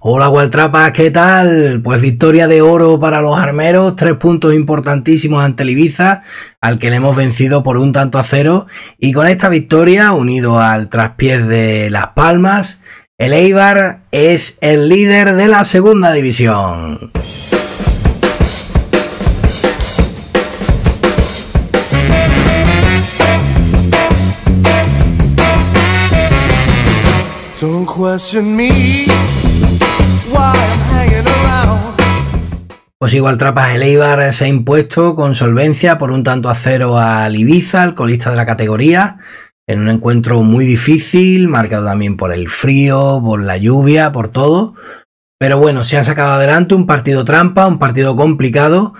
Hola Gualtrapas, ¿qué tal? Pues victoria de oro para los armeros, tres puntos importantísimos ante el Ibiza, al que le hemos vencido por un tanto a cero. Y con esta victoria, unido al traspiés de Las Palmas, el Eibar es el líder de la segunda división. Don't question me. Pues igual Trapas el Eibar se ha impuesto con solvencia por un tanto a cero al Ibiza, el colista de la categoría, en un encuentro muy difícil, marcado también por el frío, por la lluvia, por todo. Pero bueno, se han sacado adelante un partido trampa, un partido complicado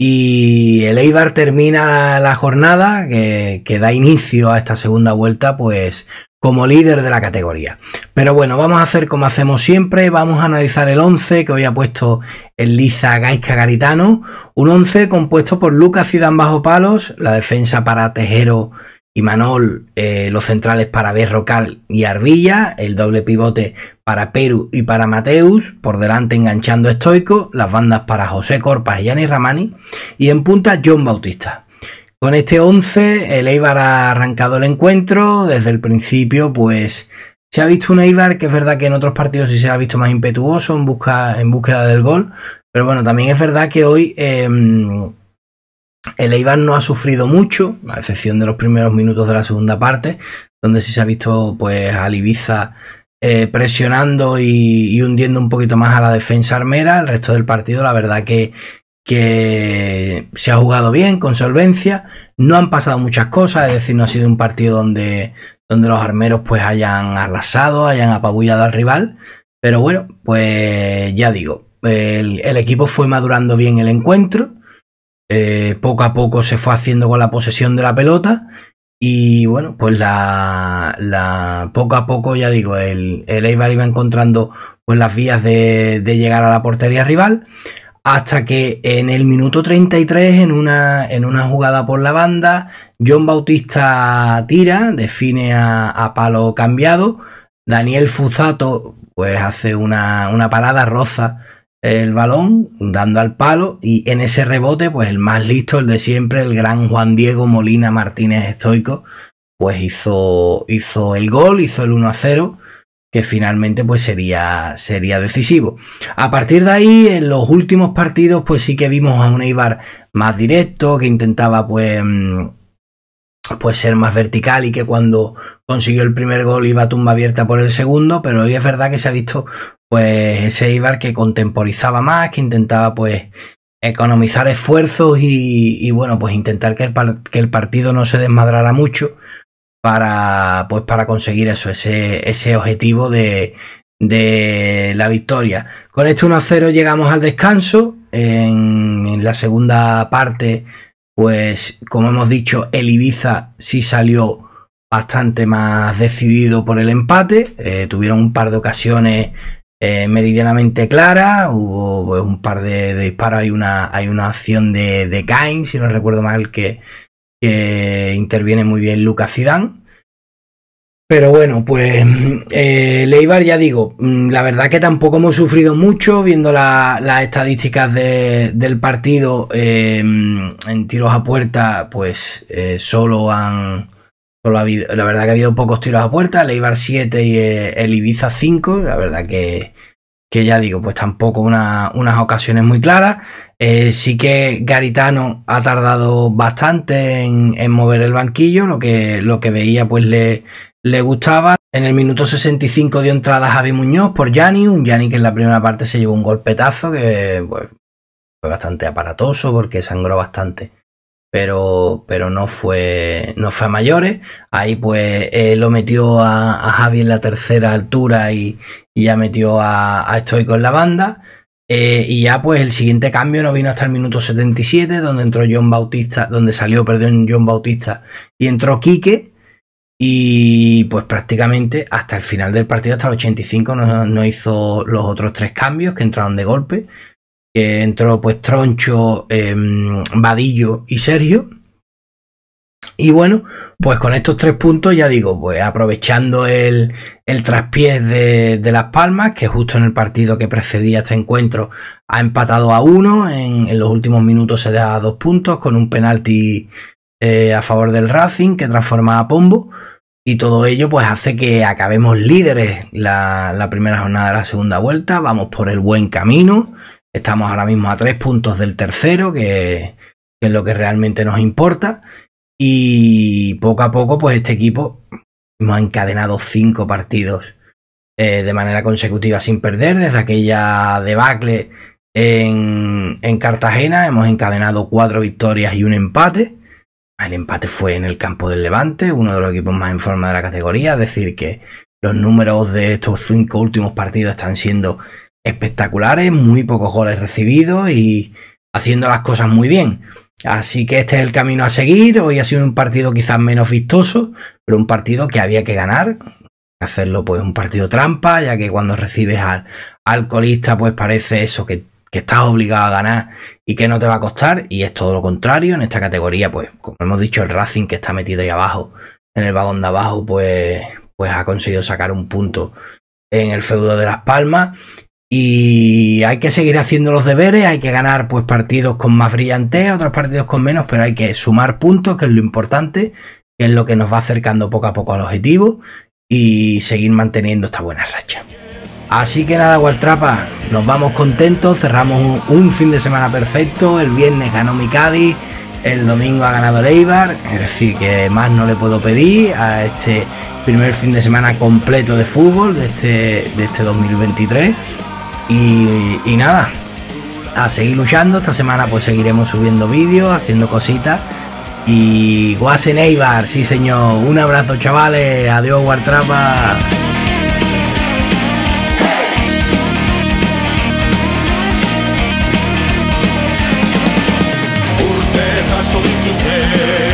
y el Eibar termina la jornada que, da inicio a esta segunda vuelta, pues como líder de la categoría. Pero bueno, vamos a hacer como hacemos siempre, vamos a analizar el 11 que hoy ha puesto el Liza Gaisca Garitano, un 11 compuesto por Lucas Zidane bajo palos, la defensa para Tejero y Manol eh, los centrales para Berrocal y Arvilla, el doble pivote para Perú y para Mateus, por delante enganchando Estoico, las bandas para José Corpas y Yanni Ramani, y en punta John Bautista. Con este 11, el Eibar ha arrancado el encuentro, desde el principio pues se ha visto un Eibar que es verdad que en otros partidos sí se ha visto más impetuoso en, busca, en búsqueda del gol, pero bueno, también es verdad que hoy... Em, el Eibar no ha sufrido mucho, a excepción de los primeros minutos de la segunda parte, donde sí se ha visto pues al Ibiza eh, presionando y, hundiendo un poquito más a la defensa armera. El resto del partido, la verdad que, se ha jugado bien, con solvencia. No han pasado muchas cosas, es decir, no ha sido un partido donde, donde los armeros pues hayan arrasado, hayan apabullado al rival. Pero bueno, pues ya digo, el equipo fue madurando bien el encuentro eh, poco a poco se fue haciendo con la posesión de la pelota y bueno, pues la, poco a poco, ya digo, el, el Eibar iba encontrando pues las vías de, llegar a la portería rival hasta que en el minuto 33 en una, en una jugada por la banda John Bautista tira, define a, palo cambiado, Daniel Fuzato pues hace una, una parada, roza el balón, dando al palo y en ese rebote, pues el más listo, el de siempre, el gran Juan Diego Molina Martínez Estoico, pues hizo, hizo el gol, hizo el 1 a 0 que finalmente pues sería, sería decisivo. A partir de ahí, en los últimos partidos, pues sí que vimos a un Eibar más directo, que intentaba pues mm, pues ser más vertical y que cuando consiguió el primer gol iba tumba abierta por el segundo, pero hoy es verdad que se ha visto pues ese Ibar que contemporizaba más, que intentaba pues economizar esfuerzos y, bueno pues intentar que el, que el, partido no se desmadrara mucho para pues para conseguir eso, ese, objetivo de, la victoria. Con este 1-0 llegamos al descanso en la segunda parte pues como hemos dicho, el Ibiza sí salió bastante más decidido por el empate. Eh, tuvieron un par de ocasiones eh, meridianamente claras. Hubo pues, un par de, disparos. Hay una, acción de, de si no recuerdo mal, que, que interviene muy bien Lucas Zidane. Pero bueno, pues mm, eh, Leibar, ya digo, mm, la verdad que tampoco hemos sufrido mucho viendo las estadísticas del partido eh, mm, en tiros a puerta, pues eh, solo han... Solo ha habido, la verdad que ha habido pocos tiros a puerta, Leibar 7 y el Ibiza 5, la verdad que, que ya digo, pues tampoco unas ocasiones muy claras. sí que Garitano ha tardado bastante en, en mover el banquillo, lo que, lo que veía pues le, le gustaba en el minuto 65 de entrada a Javi Muñoz por Yanni, un Yanni que en la primera parte se llevó un golpetazo que pues, fue bastante aparatoso porque sangró bastante. Pero, no, fue, no fue a mayores. Ahí pues eh, lo metió a, Javi en la tercera altura y, ya metió a, a Stoico en la banda. Eh, y ya pues el siguiente cambio no vino hasta el minuto 77, donde entró John Bautista, donde salió, perdón, John Bautista y entró Quique. Y pues prácticamente hasta el final del partido, hasta el 85, no, hizo los otros tres cambios que entraron de golpe. Que entró pues Troncho, em, Vadillo y Sergio. Y bueno, pues con estos tres puntos, ya digo, pues aprovechando el, el traspiés de, Las Palmas, que justo en el partido que precedía este encuentro ha empatado a uno, en, en los últimos minutos se da dos puntos con un penalti eh, a favor del Racing, que transforma a Pombo. Y todo ello pues hace que acabemos líderes la, primera jornada de la segunda vuelta. Vamos por el buen camino. Estamos ahora mismo a tres puntos del tercero, que, es lo que realmente nos importa. Y poco a poco pues este equipo ha encadenado cinco partidos eh, de manera consecutiva sin perder. Desde aquella debacle en Cartagena hemos encadenado cuatro victorias y un empate. El empate fue en el campo del Levante, uno de los equipos más en forma de la categoría, es decir, que los números de estos cinco últimos partidos están siendo espectaculares, muy pocos goles recibidos y haciendo las cosas muy bien. Así que este es el camino a seguir. Hoy ha sido un partido quizás menos vistoso, pero un partido que había que ganar. Hacerlo pues un partido trampa, ya que cuando recibes al, alcoholista pues parece eso que que estás obligado a ganar y que no te va a costar, y es todo lo contrario. En esta categoría, pues, como hemos dicho, el Racing que está metido ahí abajo, en el vagón de abajo, pues, pues ha conseguido sacar un punto en el feudo de Las Palmas. Y hay que seguir haciendo los deberes, hay que ganar pues partidos con más brillantez, otros partidos con menos, pero hay que sumar puntos, que es lo importante, que es lo que nos va acercando poco a poco al objetivo y seguir manteniendo esta buena racha. Así que nada, Waltrapa nos vamos contentos, cerramos un fin de semana perfecto, el viernes ganó mi Cádiz, el domingo ha ganado el es decir, que más no le puedo pedir a este primer fin de semana completo de fútbol de este, de este 2023. Y, nada, a seguir luchando, esta semana pues seguiremos subiendo vídeos, haciendo cositas. Y Guasen Eibar, sí señor, un abrazo chavales, adiós Guartrapa. solito usted.